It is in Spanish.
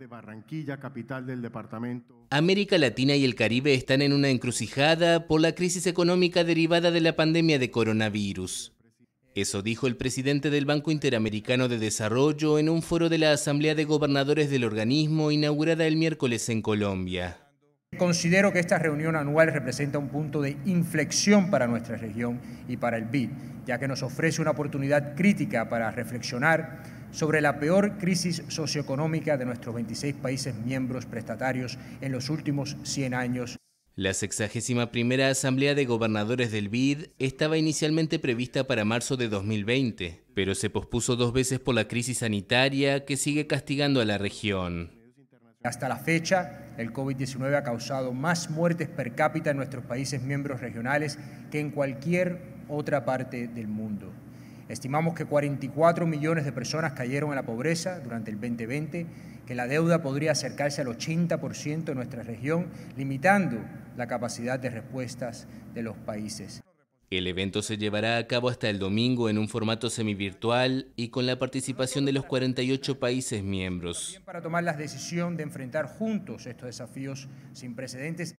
de Barranquilla, capital del departamento. América Latina y el Caribe están en una encrucijada por la crisis económica derivada de la pandemia de coronavirus. Eso dijo el presidente del Banco Interamericano de Desarrollo en un foro de la Asamblea de Gobernadores del organismo inaugurada el miércoles en Colombia. Considero que esta reunión anual representa un punto de inflexión para nuestra región y para el BID, ya que nos ofrece una oportunidad crítica para reflexionar sobre la peor crisis socioeconómica de nuestros 26 países miembros prestatarios en los últimos 100 años. La 61 primera asamblea de gobernadores del BID estaba inicialmente prevista para marzo de 2020, pero se pospuso dos veces por la crisis sanitaria que sigue castigando a la región. Hasta la fecha, el COVID-19 ha causado más muertes per cápita en nuestros países miembros regionales que en cualquier otra parte del mundo. Estimamos que 44 millones de personas cayeron en la pobreza durante el 2020, que la deuda podría acercarse al 80% de nuestra región, limitando la capacidad de respuestas de los países. El evento se llevará a cabo hasta el domingo en un formato semivirtual y con la participación de los 48 países miembros. Para tomar la decisión de enfrentar juntos estos desafíos sin precedentes.